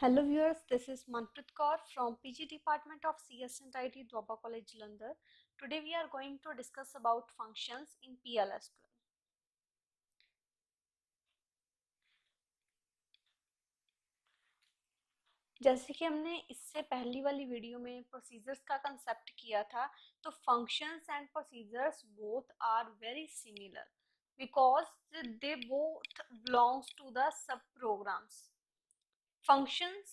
Hello viewers, this is Manprit Kaur from PG Department of CS and IT Dwaba College London. Today we are going to discuss about functions in PLSQL. जैसे कि हमने इससे पहली वाली video में procedures का concept किया था तो functions and procedures both are very similar because they both belongs to the sub programs functions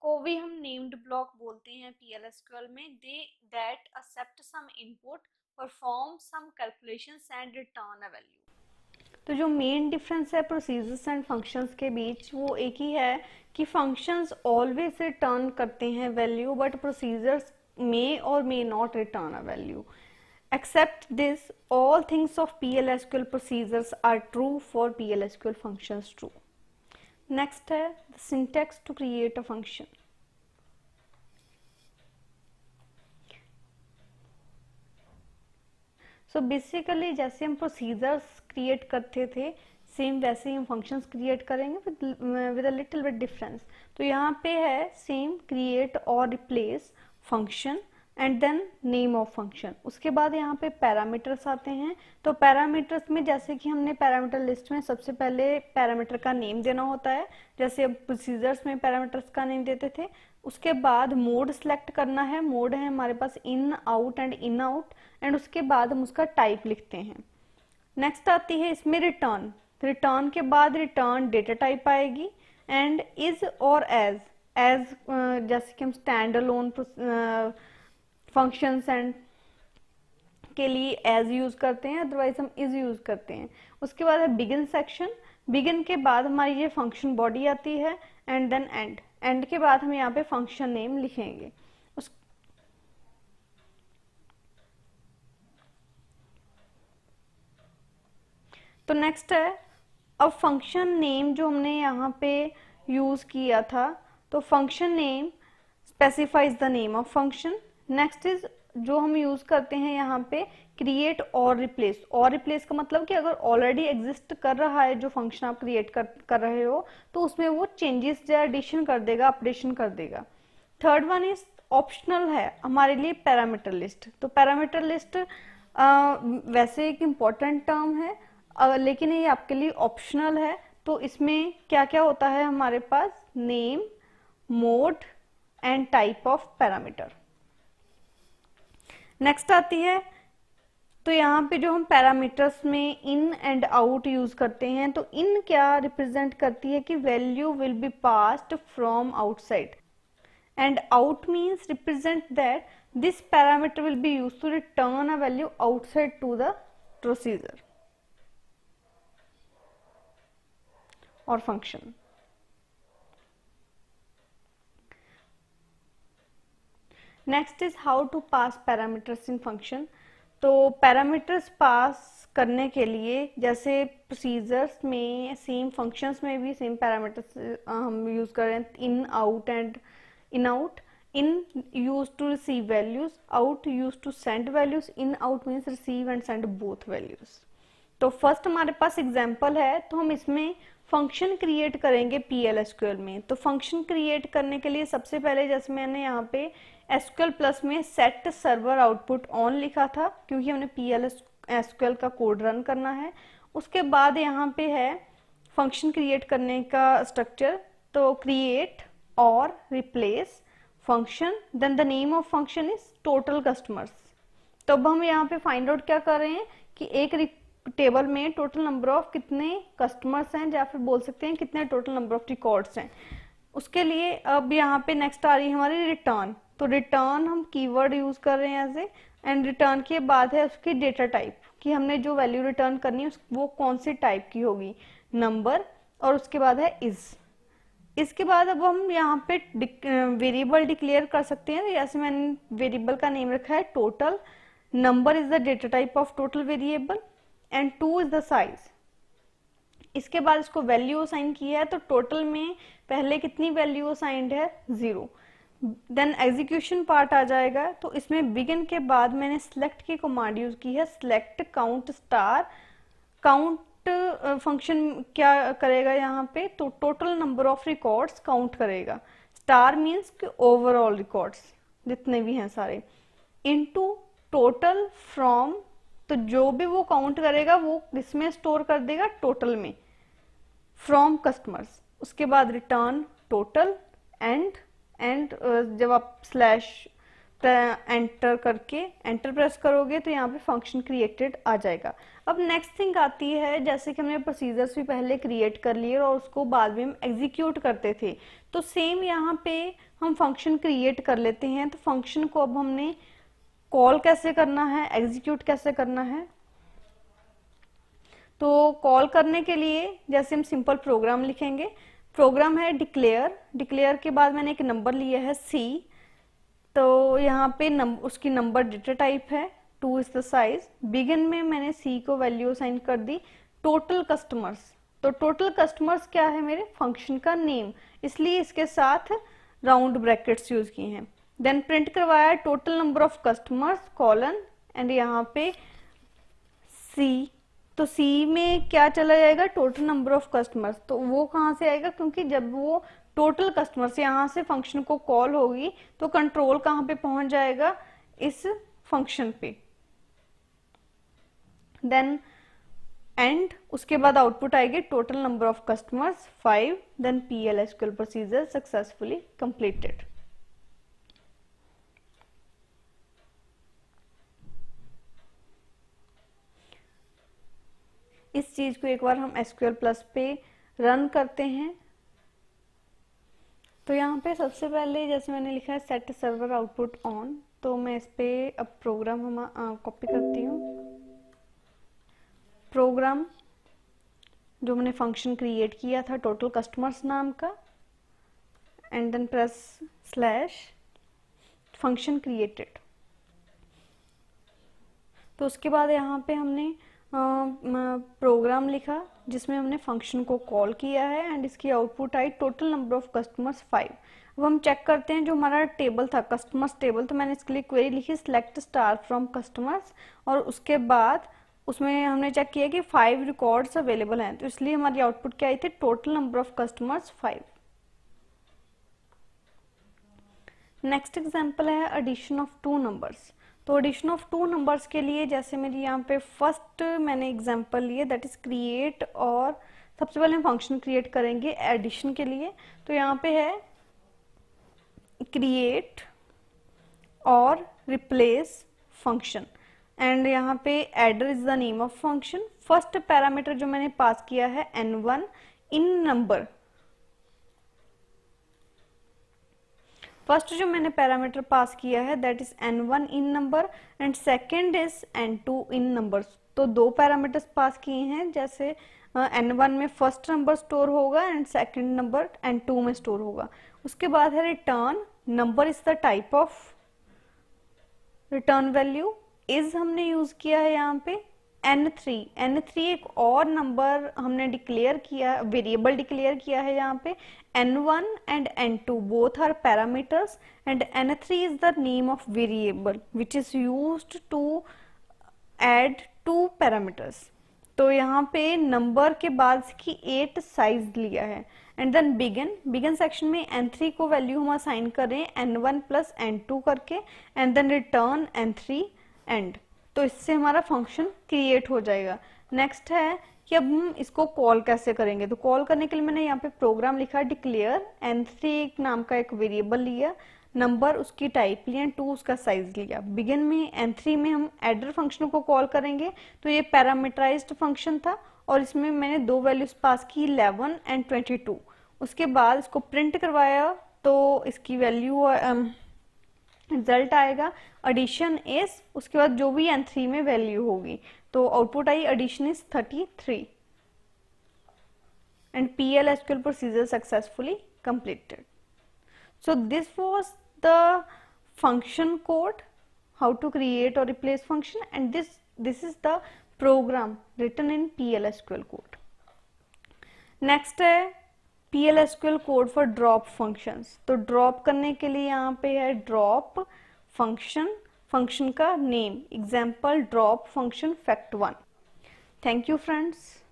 को भी हम नेम्ड ब्लॉक बोलते हैं पी एल एस एसक्यूएल में they that accept some input perform some calculation and return a value तो जो main difference है procedures and functions के बीच वो एक ही है कि फंक्शंस ऑलवेज रिटर्न करते हैं value but procedures may or may not return a value except this all things of P L S all procedures are true for P L S PLSQL functions true next है syntax to create a function so basically जैसे हम procedures create करते थे same वैसे ही हम function create करेंगे with a little bit difference तो यहाँ पे है same create or replace function and then name of function उसके बाद यहाँ पे पैरामीटर्स आते हैं तो पैरामीटर्स में जैसे कि हमने पैरामीटर लिस्ट में सबसे पहले पैरामीटर का नेम देना होता है जैसे अब प्रोसीजर्स में पैरामीटर्स का नेम देते थे उसके बाद मोड सेलेक्ट करना है मोड है हमारे पास in out and in out and उसके बाद हम उसका टाइप लिखते हैं नेक्स्ट आती है इसमें रिटर्न रिटर्न के बाद रिटर्न डेटा टाइप आएगी and is or as as जैसे कि हम स्टैंड लोन फंक्शंस एंड के लिए एज यूज़ करते हैं अदरवाइज हम इज यूज़ करते हैं उसके बाद है बिगिन सेक्शन बिगिन के बाद हमारी ये फंक्शन बॉडी आती है एंड देन एंड एंड के बाद हम यहाँ पे फंक्शन नेम लिखेंगे उस तो नेक्स्ट है अब फंक्शन नेम जो हमने यहाँ पे यूज़ किया था तो function name specifies the name of function next is जो हम यूज करते हैं यहाँ पे क्रिएट और रिप्लेस और रिप्लेस का मतलब कि अगर ऑलरेडी एग्जिस्ट कर रहा है जो फंक्शन आप क्रिएट कर, कर रहे हो तो उसमें वो चेंजेस या एडिशन कर देगा अपडेशन कर देगा थर्ड वन इज ऑप्शनल है हमारे लिए पैरामीटर लिस्ट तो पैरामीटर लिस्ट वैसे एक इम्पॉर्टेंट टर्म है आ, लेकिन ये आपके लिए ऑप्शनल है तो इसमें क्या क्या होता है हमारे पास name mode and type of parameter next आती है तो यहाँ पे जो हम पैरामीटर्स में इन एंड आउट यूज करते हैं तो इन क्या रिप्रेजेंट करती है कि value will be passed from outside and out means represent that this parameter will be use to return a value outside to the procedure or function next is how to pass parameters in function तो parameters pass करने के लिए जैसे procedures में same functions में भी same parameters हम use कर रहे हैं in out and in out in use to receive values out use to send values in out means receive and send both values तो फर्स्ट हमारे पास एग्जाम्पल है तो हम इसमें फंक्शन क्रिएट करेंगे पी एल एसक्यूएल में तो फंक्शन क्रिएट करने के लिए सबसे पहले जैसे मैंने यहाँ पे एसक्यूएल प्लस में सेट सर्वर आउटपुट ऑन लिखा था क्योंकि हमने पी एल एसक्यूएल का कोड रन करना है उसके बाद यहाँ पे है फंक्शन क्रिएट करने का स्ट्रक्चर तो create or replace function then the name of function is total customers तो अब हम यहाँ पे फाइंड आउट क्या कर रहे हैं कि एक टेबल में टोटल नंबर ऑफ कितने कस्टमर्स हैं या फिर बोल सकते हैं कितने टोटल नंबर ऑफ रिकॉर्ड्स हैं उसके लिए अब यहाँ पे नेक्स्ट आ रही है हमारी रिटर्न तो रिटर्न हम कीवर्ड यूज कर रहे हैं ऐसे एंड रिटर्न के बाद है उसकी डेटा टाइप कि हमने जो वैल्यू रिटर्न करनी है वो कौन से टाइप की होगी नंबर और उसके बाद है इज इसके बाद अब हम यहाँ पे वेरिएबल डिक्लेयर कर सकते हैं जैसे मैंने वेरिएबल का नेम रखा है total number is the data type of total variable and two is the size इसके बाद इसको वैल्यू असाइन किया है तो टोटल में पहले कितनी वैल्यू असाइंड है ज़ीरो देन एग्जीक्यूशन पार्ट आ जाएगा तो इसमें बिगिन के बाद मैंने सिलेक्ट की कमांड यूज़ की है select count star count function क्या करेगा यहाँ पे तो total number of records count करेगा स्टार मीन्स कि ओवरऑल रिकॉर्ड्स जितने भी हैं सारे इनटू टोटल फ्रॉम तो जो भी वो काउंट करेगा वो किसमें स्टोर कर देगा टोटल में फ्रॉम कस्टमर्स उसके बाद रिटर्न टोटल एंड एंड जब आप स्लैश एंटर करके एंटर प्रेस करोगे तो यहाँ पे फंक्शन क्रिएटेड आ जाएगा अब नेक्स्ट थिंग आती है जैसे कि हमने प्रोसीजर्स भी पहले क्रिएट कर लिए और उसको बाद में हम एग्जीक्यूट करते थे तो सेम यहाँ पे हम फंक्शन क्रिएट कर लेते हैं तो फंक्शन को अब हमने कॉल कैसे करना है एग्जीक्यूट कैसे करना है तो कॉल करने के लिए जैसे हम सिंपल प्रोग्राम लिखेंगे प्रोग्राम है डिक्लेयर डिक्लेयर के बाद मैंने एक नंबर लिया है सी तो यहाँ पे नम, उसकी नंबर डेटा टाइप है two is the size begin में मैंने सी को वैल्यू साइन कर दी टोटल कस्टमर्स तो टोटल कस्टमर्स क्या है मेरे फंक्शन का नेम इसलिए इसके साथ राउंड ब्रैकेट्स यूज किए हैं देन प्रिंट करवाया total number of customers colon and यहाँ पे सी तो सी में क्या चला जाएगा टोटल नंबर ऑफ कस्टमर्स तो वो कहां से आएगा क्योंकि जब वो टोटल कस्टमर्स यहाँ से फंक्शन को कॉल होगी तो कंट्रोल कहां पे पहुंच जाएगा इस फंक्शन पे देन एंड उसके बाद आउटपुट आएगी total number of customers five then P L procedure successfully completed इस चीज को एक बार हम एसक्यूएल प्लस पे रन करते हैं तो यहाँ पे सबसे पहले जैसे मैंने लिखा है सेट सर्वर आउटपुट ऑन तो मैं इस पे अब प्रोग्राम हम कॉपी करती हूँ प्रोग्राम जो मैंने फंक्शन क्रिएट किया था टोटल कस्टमर्स नाम का and then press slash function created तो उसके बाद यहाँ पे हमने प्रोग्राम लिखा जिसमें हमने फंक्शन को कॉल किया है एंड इसकी आउटपुट आई total number of customers five अब हम चेक करते हैं जो हमारा टेबल था कस्टमर्स टेबल तो मैंने इसके लिए क्वेरी लिखी सिलेक्ट स्टार फ्रॉम कस्टमर्स और उसके बाद उसमें हमने चेक किया कि फाइव रिकॉर्ड्स अवेलेबल हैं तो इसलिए हमारी आउटपुट क्या आई थी total number of customers five next example है एडिशन ऑफ टू नंबर्स तो एडिशन ऑफ टू नंबर्स के लिए जैसे मेरी यहाँ पे फर्स्ट मैंने एग्जांपल लिए दैट इज क्रिएट और सबसे पहले हम फंक्शन क्रिएट करेंगे एडिशन के लिए तो यहाँ पे है create or replace function and यहाँ पे adder is the name of function first parameter जो मैंने पास किया है N one in number first जो मैंने पैरामीटर पास किया है that is N one in number and second is N two in number तो दो पैरामीटर्स पास किए हैं जैसे एन uh, वन में फर्स्ट नंबर स्टोर होगा and second number N two में स्टोर होगा उसके बाद है return number is the type of return value is हमने यूज किया है यहाँ पे एन थ्री एन थ्री एक और नंबर हमने डिक्लेयर किया वेरिएबल डिक्लेयर किया है यहाँ पे N one and N two both are parameters and N three is the name of variable which is use to add two parameters तो यहाँ पे नंबर के बाद की एट साइज लिया है and then begin begin section में N three को वैल्यू हम असाइन करें N one plus N two करके and then return N three and तो इससे हमारा फंक्शन क्रिएट हो जाएगा नेक्स्ट है कि अब हम इसको कॉल कैसे करेंगे तो कॉल करने के लिए मैंने यहाँ पे प्रोग्राम लिखा डिक्लेयर एन थ्री नाम का एक वेरिएबल लिया नंबर उसकी टाइप लिया टू उसका साइज लिया बिगिन में एन थ्री में हम एडर फंक्शन को कॉल करेंगे तो ये पैरामीटराइज फंक्शन था और इसमें मैंने दो वैल्यूज पास की इलेवन एंड ट्वेंटी टू उसके बाद इसको प्रिंट करवाया तो इसकी वैल्यू रिजल्ट आएगा एडिशन इज उसके बाद जो भी एन थ्री में वैल्यू होगी तो आउटपुट आई addition is thirty three and P L S Q L procedure successfully completed so this was the function code how to create or replace function and this this is the program return in P L S Q L code next है PL SQL code for drop function तो drop करने के लिए यहाँ पे है drop function function का name example drop function fact one thank you friends